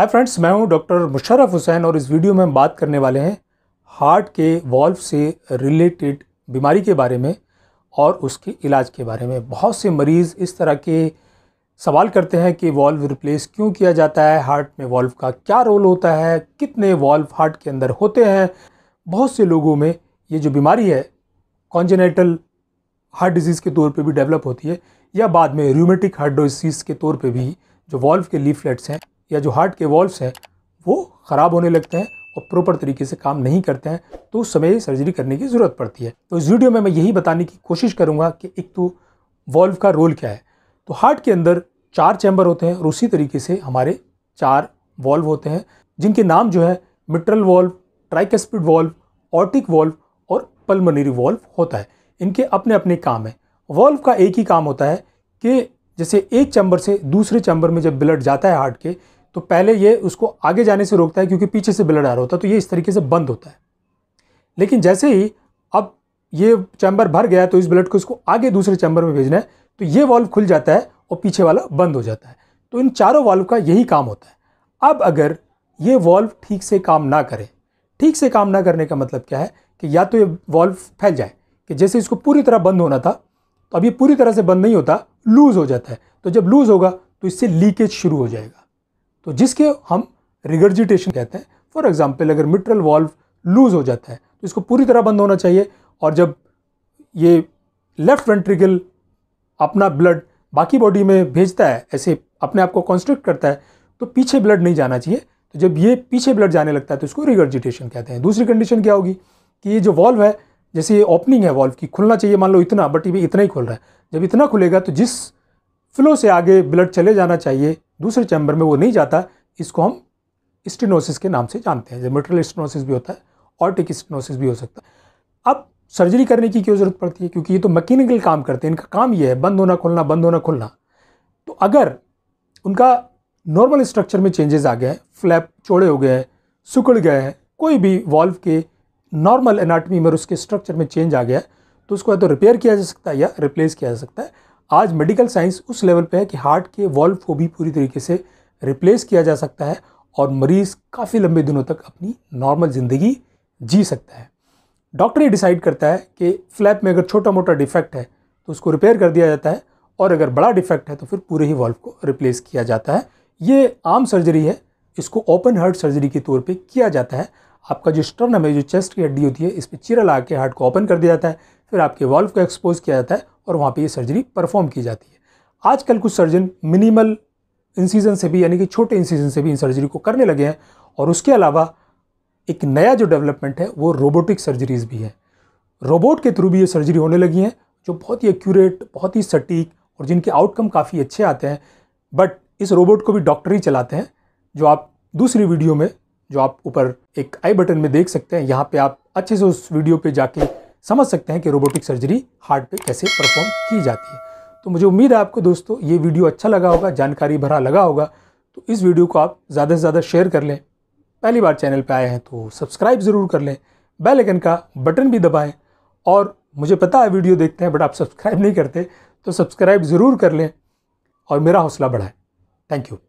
hi friends मैं हूं doctor Musharraf Hussain और इस वीडियो में हम बात करने वाले हैं हार्ट के वॉल्व से रिलेटेड बीमारी के बारे में और उसके इलाज के बारे में बहुत से मरीज़ इस तरह के सवाल करते हैं कि वॉल्व रिप्लेस क्यों किया जाता है हार्ट में वॉल्व का क्या रोल होता है कितने वॉल्व हार्ट के अंदर होते हैं बहुत से लोगों में ये जो बीमारी है कॉन्जेनेटल हार्ट डिजीज़ के तौर पर भी डेवलप होती है या बाद में र्यूमेटिक हार्ट डिजीज़ के तौर पर भी जो वॉल्व के लीफलेट्स हैं या जो हार्ट के वॉल्व्स हैं वो ख़राब होने लगते हैं और प्रॉपर तरीके से काम नहीं करते हैं तो उस समय सर्जरी करने की ज़रूरत पड़ती है तो इस वीडियो में मैं यही बताने की कोशिश करूँगा कि एक तो वॉल्व का रोल क्या है तो हार्ट के अंदर चार चैम्बर होते हैं और उसी तरीके से हमारे चार वॉल्व होते हैं जिनके नाम जो है mitral valve tricuspid valve aortic valve और पल्मोनरी वॉल्व होता है इनके अपने अपने काम हैं वॉल्व का एक ही काम होता है कि जैसे एक चैम्बर से दूसरे चैम्बर में जब ब्लड जाता है हार्ट के तो पहले ये उसको आगे जाने से रोकता है क्योंकि पीछे से ब्लड आ रहा होता है तो ये इस तरीके से बंद होता है लेकिन जैसे ही अब ये चैम्बर भर गया तो इस ब्लड को इसको आगे दूसरे चैम्बर में भेजना है तो ये वॉल्व खुल जाता है और पीछे वाला बंद हो जाता है तो इन चारों वॉल्व का यही काम होता है अब अगर ये वॉल्व ठीक से काम ना करे ठीक से काम ना करने का मतलब क्या है कि या तो ये वॉल्व फैल जाए कि जैसे इसको पूरी तरह बंद होना था तो अब ये पूरी तरह से बंद नहीं होता लूज़ हो जाता है तो जब लूज़ होगा तो इससे लीकेज शुरू हो जाएगा तो जिसके हम रिगर्जिटेशन कहते हैं फॉर एग्जाम्पल अगर मिट्रल वॉल्व लूज़ हो जाता है तो इसको पूरी तरह बंद होना चाहिए और जब ये लेफ्ट वेंट्रिकल अपना ब्लड बाकी बॉडी में भेजता है ऐसे अपने आप को कॉन्स्ट्रिक्ट करता है तो पीछे ब्लड नहीं जाना चाहिए तो जब ये पीछे ब्लड जाने लगता है तो इसको रिगर्जिटेशन कहते हैं दूसरी कंडीशन क्या होगी कि ये जो वॉल्व है जैसे ये ओपनिंग है वॉल्व की खुलना चाहिए मान लो इतना बट ये इतना ही खुल रहा है जब इतना खुलेगा तो जिस फ्लो से आगे ब्लड चले जाना चाहिए दूसरे चैम्बर में वो नहीं जाता इसको हम स्टिनोसिस के नाम से जानते हैं जेमेट्रल स्टिनोसिस भी होता है ऑर्टिक स्टिनोसिस भी हो सकता है अब सर्जरी करने की क्यों ज़रूरत पड़ती है क्योंकि ये तो मैकेनिकल काम करते हैं इनका काम ये है बंद होना खुलना बंद होना खुलना तो अगर उनका नॉर्मल स्ट्रक्चर में चेंजेस आ गए हैं फ्लैप चौड़े हो गए हैं सुकड़ गए हैं कोई भी वॉल्व के नॉर्मल एनाटमी में उसके स्ट्रक्चर में चेंज आ गया है तो उसको या तो रिपेयर किया जा सकता है या रिप्लेस किया जा सकता है आज मेडिकल साइंस उस लेवल पे है कि हार्ट के वॉल्व को भी पूरी तरीके से रिप्लेस किया जा सकता है और मरीज़ काफ़ी लंबे दिनों तक अपनी नॉर्मल ज़िंदगी जी सकता है डॉक्टर ये डिसाइड करता है कि फ्लैप में अगर छोटा मोटा डिफेक्ट है तो उसको रिपेयर कर दिया जाता है और अगर बड़ा डिफेक्ट है तो फिर पूरे ही वॉल्व को रिप्लेस किया जाता है ये आम सर्जरी है इसको ओपन हार्ट सर्जरी के तौर पे किया जाता है आपका जो स्टर्नम है जो चेस्ट की हड्डी होती है इस पर ला के हार्ट को ओपन कर दिया जाता है फिर आपके वॉल्व को एक्सपोज किया जाता है और वहाँ पर ये सर्जरी परफॉर्म की जाती है आजकल कुछ सर्जन मिनिमल इंसीजन से भी यानी कि छोटे इंसीजन से भी इन सर्जरी को करने लगे हैं और उसके अलावा एक नया जो डेवलपमेंट है वो रोबोटिक सर्जरीज भी हैं रोबोट के थ्रू भी ये सर्जरी होने लगी हैं जो बहुत ही एक्यूरेट बहुत ही सटीक और जिनके आउटकम काफ़ी अच्छे आते हैं बट इस रोबोट को भी डॉक्टर ही चलाते हैं जो आप दूसरी वीडियो में जो आप ऊपर एक आई बटन में देख सकते हैं यहाँ पे आप अच्छे से उस वीडियो पे जाके समझ सकते हैं कि रोबोटिक सर्जरी हार्ट पे कैसे परफॉर्म की जाती है तो मुझे उम्मीद है आपको दोस्तों ये वीडियो अच्छा लगा होगा जानकारी भरा लगा होगा तो इस वीडियो को आप ज़्यादा से ज़्यादा शेयर कर लें पहली बार चैनल पर आए हैं तो सब्सक्राइब ज़रूर कर लें बेल का बटन भी दबाएँ और मुझे पता है वीडियो देखते हैं बट आप सब्सक्राइब नहीं करते तो सब्सक्राइब ज़रूर कर लें और मेरा हौसला बढ़ाएँ थैंक यू